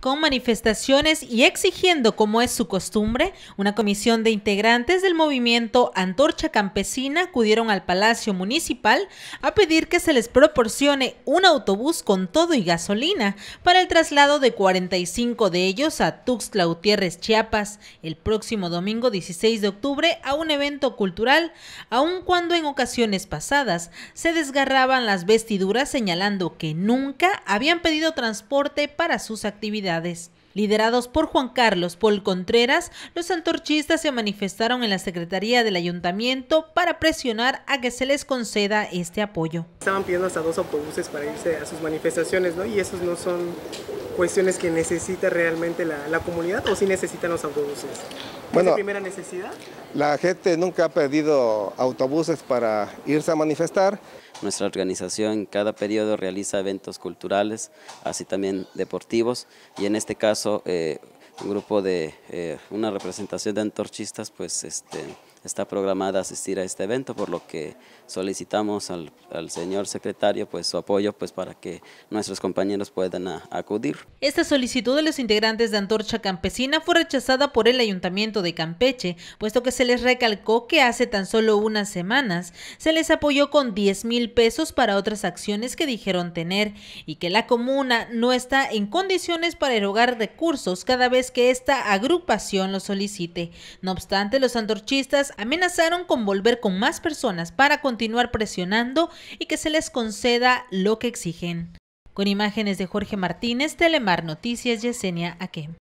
Con manifestaciones y exigiendo, como es su costumbre, una comisión de integrantes del movimiento Antorcha Campesina acudieron al Palacio Municipal a pedir que se les proporcione un autobús con todo y gasolina para el traslado de 45 de ellos a Tuxtla Gutiérrez, Chiapas, el próximo domingo 16 de octubre a un evento cultural, aun cuando en ocasiones pasadas se desgarraban las vestiduras señalando que nunca habían pedido transporte para sus actividades actividades Liderados por Juan Carlos Paul Contreras, los antorchistas se manifestaron en la Secretaría del Ayuntamiento para presionar a que se les conceda este apoyo. Estaban pidiendo hasta dos autobuses para irse a sus manifestaciones, ¿no? Y esos no son cuestiones que necesita realmente la, comunidad o si necesitan los autobuses. Bueno, ¿Es la primera necesidad? La gente nunca ha pedido autobuses para irse a manifestar. Nuestra organización en cada periodo realiza eventos culturales, así también deportivos, y en este caso eh, un grupo de, eh, una representación de antorchistas, pues este, está programada asistir a este evento, por lo que solicitamos al, señor secretario pues, su apoyo pues, para que nuestros compañeros puedan acudir. Esta solicitud de los integrantes de Antorcha Campesina fue rechazada por el Ayuntamiento de Campeche, puesto que se les recalcó que hace tan solo unas semanas se les apoyó con 10 mil pesos para otras acciones que dijeron tener y que la comuna no está en condiciones para erogar recursos cada vez que esta agrupación lo solicite. No obstante, los antorchistas amenazaron con volver con más personas para continuar presionando y que se les conceda lo que exigen. Con imágenes de Jorge Martínez, Telemar Noticias, Yesenia Aquem.